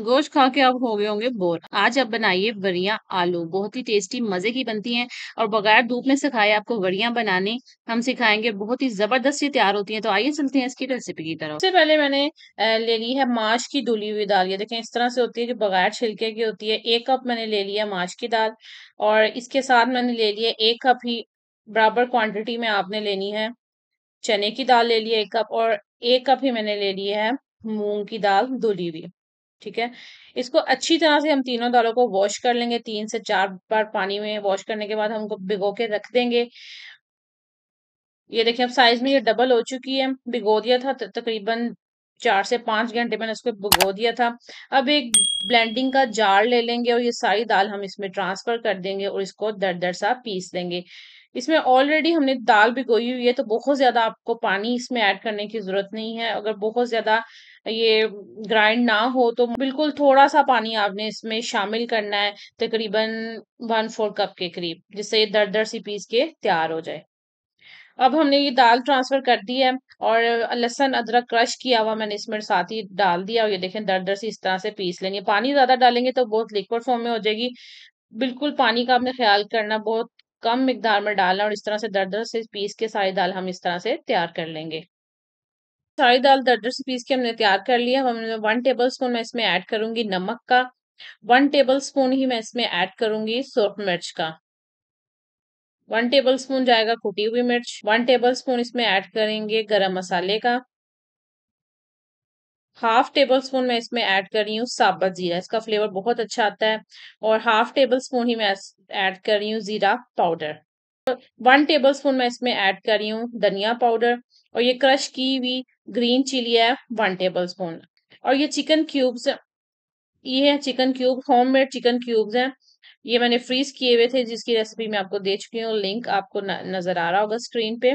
गोश्त खा के आप हो गए होंगे बोर आज आप बनाइए बढ़िया आलू बहुत ही टेस्टी मजे की बनती हैं और बगैर धूप में सिखाए आपको बढ़िया बनाने हम सिखाएंगे बहुत ही जबरदस्त ये तैयार होती हैं तो आइए चलते हैं इसकी रेसिपी की तरफ सबसे पहले मैंने ले ली है माश की धुली हुई दाल ये देखें इस तरह से होती है जो बगैर छिलके की होती है एक कप मैंने ले लिया माश की दाल और इसके साथ मैंने ले लिया एक कप ही बराबर क्वान्टिटी में आपने लेनी है चने की दाल ले ली है एक कप और एक कप ही मैंने ले लिया है मूंग की दाल धुली हुई ठीक है इसको अच्छी तरह से हम तीनों दालों को वॉश कर लेंगे तीन से चार बार पानी में वॉश करने के बाद हमको भिगो के रख देंगे ये देखिए अब साइज में ये डबल हो चुकी है भिगो दिया था तकरीबन चार से पांच घंटे मैंने उसको भिगो दिया था अब एक ब्लेंडिंग का जार ले लेंगे और ये सारी दाल हम इसमें ट्रांसफर कर देंगे और इसको दर दर सा पीस लेंगे इसमें ऑलरेडी हमने दाल भिगोई हुई है तो बहुत ज़्यादा आपको पानी इसमें ऐड करने की ज़रूरत नहीं है अगर बहुत ज़्यादा ये ग्राइंड ना हो तो बिल्कुल थोड़ा सा पानी आपने इसमें शामिल करना है तकरीबन वन फोर कप के करीब जिससे ये दर दर सी पीस के तैयार हो जाए अब हमने ये दाल ट्रांसफर कर दी है और लहसन अदरक क्रश किया हुआ मैंने इसमें साथ ही डाल दिया और ये देखें दर दर से इस तरह से पीस लेंगे पानी ज़्यादा डालेंगे तो बहुत लिक्विड फॉर्म में हो जाएगी बिल्कुल पानी का आपने ख्याल करना बहुत कम मिकदार में डालना और इस तरह से दर्दर से पीस के सारी दाल हम इस तरह से तैयार कर लेंगे सारी दाल दर से पीस के हमने तैयार कर लिया हमने वन टेबल स्पून मैं इसमें ऐड करूंगी नमक का वन टेबल स्पून ही मैं इसमें ऐड करूंगी सोफ मिर्च का वन टेबल स्पून जाएगा कुटी हुई मिर्च वन टेबल स्पून इसमें ऐड करेंगे गरम मसाले का हाफ टेबल स्पून मैं इसमें ऐड कर रही हूँ साबत ज़ीरा इसका फ्लेवर बहुत अच्छा आता है और हाफ टेबल स्पून ही मैं ऐड कर रही हूँ ज़ीरा पाउडर वन टेबल स्पून मैं इसमें ऐड कर रही हूँ धनिया पाउडर और ये क्रश की हुई ग्रीन चिली है वन टेबल स्पून और ये चिकन क्यूब्स ये है chicken cube homemade chicken cubes हैं ये मैंने फ्रीज किए हुए थे जिसकी रेसिपी मैं आपको दे चुकी हूँ लिंक आपको न, नजर आ रहा होगा स्क्रीन पे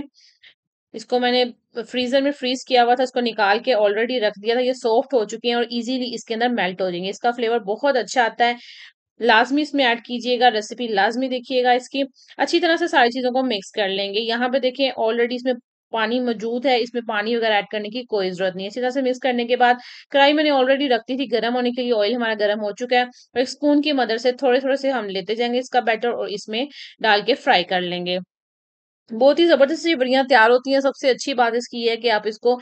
इसको मैंने फ्रीजर में फ्रीज किया हुआ था इसको निकाल के ऑलरेडी रख दिया था ये सॉफ्ट हो चुके हैं और इजीली इसके अंदर मेल्ट हो जाएंगे इसका फ्लेवर बहुत अच्छा आता है लाजमी इसमें ऐड कीजिएगा रेसिपी लाजमी देखिएगा इसकी अच्छी तरह से सारी चीज़ों को मिक्स कर लेंगे यहाँ पे देखिए ऑलरेडी इसमें पानी मौजूद है इसमें पानी वगैरह ऐड करने की कोई जरूरत नहीं है इसी तरह से मिक्स करने के बाद कढ़ाई मैंने ऑलरेडी रखती थी गर्म होने के लिए ऑयल हमारा गर्म हो चुका है और एक स्पून की मदद से थोड़े थोड़े से हम लेते जाएंगे इसका बैटर और इसमें डाल के फ्राई कर लेंगे बहुत ही जबरदस्त बढ़िया तैयार होती हैं सबसे अच्छी बात इसकी है कि आप इसको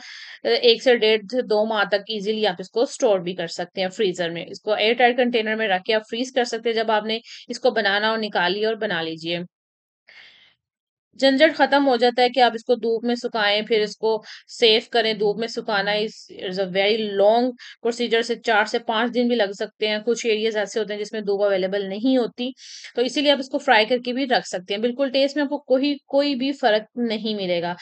एक से डेढ़ से दो माह तक इजीली आप इसको स्टोर भी कर सकते हैं फ्रीजर में इसको एयर टाइट कंटेनर में रख के आप फ्रीज कर सकते हैं जब आपने इसको बनाना और निकाली और बना लीजिए झंझट खत्म हो जाता है कि आप इसको धूप में सुखाएं फिर इसको सेफ करें धूप में सुखाना is a very long procedure से चार से पांच दिन भी लग सकते हैं कुछ एरियाज ऐसे होते हैं जिसमें धूप अवेलेबल नहीं होती तो इसीलिए आप इसको फ्राई करके भी रख सकते हैं बिल्कुल टेस्ट में आपको कोई कोई भी फर्क नहीं मिलेगा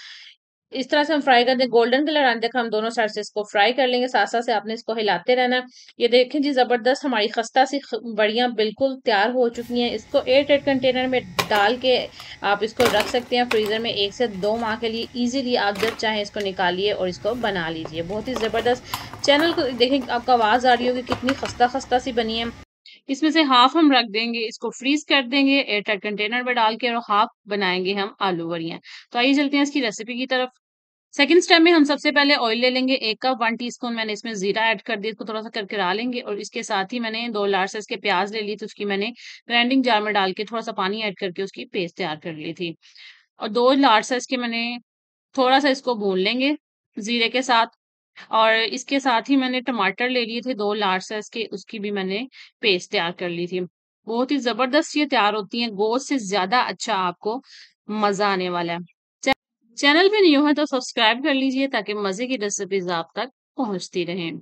इस तरह से हम फ्राई कर दें गोल्डन कलर आने तक हम दोनों साइड से इसको फ्राई कर लेंगे साथ साथ से आपने इसको हिलाते रहना ये देखें जी ज़बरदस्त हमारी खस्ता सी बढ़िया बिल्कुल तैयार हो चुकी हैं इसको एयर टाइट कंटेनर में डाल के आप इसको रख सकते हैं फ्रीज़र में एक से दो माह के लिए इजीली आप जब चाहें इसको निकालिए और इसको बना लीजिए बहुत ही ज़बरदस्त चैनल को देखें आपका आवाज़ आ रही होगी कितनी खस्ता खस्ता सी बनी है इसमें से हाफ हम रख देंगे इसको फ्रीज कर देंगे एयर टाइट कंटेनर में डाल के और हाफ बनाएंगे हम आलू वरिया तो आइए चलते हैं इसकी रेसिपी की तरफ सेकंड स्टेप में हम सबसे पहले ऑयल ले लेंगे एक कप वन टीस्पून मैंने इसमें जीरा ऐड कर दिया इसको थोड़ा सा करकरा लेंगे और इसके साथ ही मैंने दो लार्ज साइज के प्याज ले ली थी उसकी मैंने ग्राइंडिंग जार में डाल के थोड़ा सा पानी ऐड करके उसकी पेस्ट तैयार कर ली थी और दो लार्ज साइज के मैंने थोड़ा सा इसको भून लेंगे जीरे के साथ और इसके साथ ही मैंने टमाटर ले लिए थे दो लार्ज साइज के उसकी भी मैंने पेस्ट तैयार कर ली थी। बहुत ही ज़बरदस्त ये तैयार होती है गोश्त से ज़्यादा अच्छा आपको मज़ा आने वाला है। चैनल पे न्यू हो तो सब्सक्राइब कर लीजिए ताकि मज़े की रेसिपीज़ आप तक रहे रहें।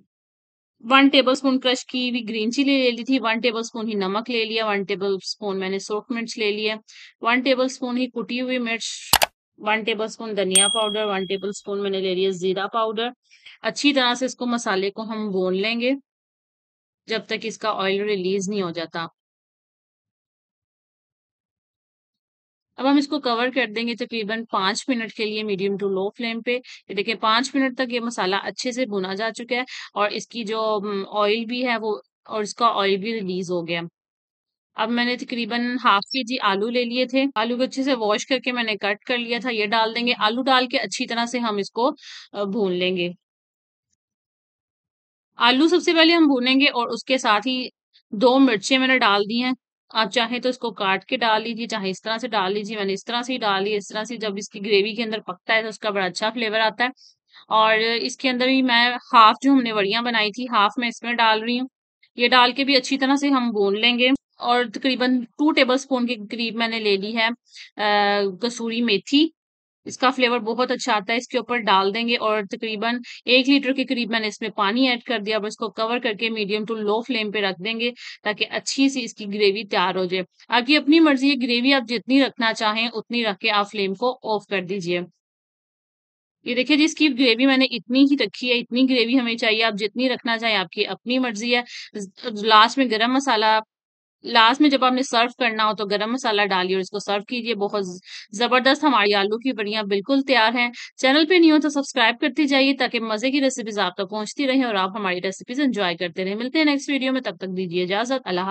टेबल टेबलस्पून क्रश की हुई ग्रीन चिली ले ली थी, टेबल टेबलस्पून ही नमक ले लिया, टेबल टेबलस्पून मैंने सोख मिर्च ले लिया, टेबल टेबलस्पून ही कुटी हुई मिर्च वन टेबल स्पून धनिया पाउडर वन टेबल स्पून मैंने ले लिया जीरा पाउडर अच्छी तरह से इसको मसाले को हम भून लेंगे जब तक इसका ऑयल रिलीज नहीं हो जाता अब हम इसको कवर कर देंगे तकरीबन पांच मिनट के लिए मीडियम टू लो फ्लेम पे ये देखिए पांच मिनट तक ये मसाला अच्छे से भुना जा चुका है और इसकी जो ऑयल भी है वो और इसका ऑयल भी रिलीज हो गया अब मैंने तकरीबन हाफ के जी आलू ले लिए थे आलू को अच्छे से वॉश करके मैंने कट कर लिया था ये डाल देंगे आलू डाल के अच्छी तरह से हम इसको भून लेंगे आलू सबसे पहले हम भूनेंगे और उसके साथ ही दो मिर्चें मैंने डाल दी हैं आप चाहे तो इसको काट के डाल लीजिए चाहे इस तरह से डाल लीजिए मैंने इस तरह से ही डाली इस तरह से जब इसकी ग्रेवी के अंदर पकता है तो उसका बड़ा अच्छा फ्लेवर आता है और इसके अंदर भी मैं हाफ जो हमने वड़ियां बनाई थी हाफ मैं इसमें डाल रही हूँ ये डाल के भी अच्छी तरह से हम भून लेंगे और तकरीबन टू टेबल स्पून के करीब मैंने ले ली है कसूरी मेथी इसका फ्लेवर बहुत अच्छा आता है इसके ऊपर डाल देंगे और तकरीबन एक लीटर के करीब मैंने इसमें पानी ऐड कर दिया और इसको कवर करके मीडियम टू लो फ्लेम पे रख देंगे ताकि अच्छी सी इसकी ग्रेवी तैयार हो जाए आपकी अपनी मर्जी है ग्रेवी आप जितनी रखना चाहें उतनी रख के आप फ्लेम को ऑफ कर दीजिए ये देखिए जी इसकी ग्रेवी मैंने इतनी ही रखी है इतनी ग्रेवी हमें चाहिए आप जितनी रखना चाहें आपकी अपनी मर्जी है लास्ट में गरम मसाला लास्ट में जब आपने सर्व करना हो तो गरम मसाला डालिए और इसको सर्व कीजिए बहुत जबरदस्त हमारी आलू की बड़ियां बिल्कुल तैयार हैं चैनल पे नहीं हो तो सब्सक्राइब करती जाइए ताकि मजे की रेसिपीज आप तक तो पहुंचती रहे और आप हमारी रेसिपीज एंजॉय करते रहे मिलते हैं नेक्स्ट वीडियो में तब तक दीजिए इजाजत अल्लाह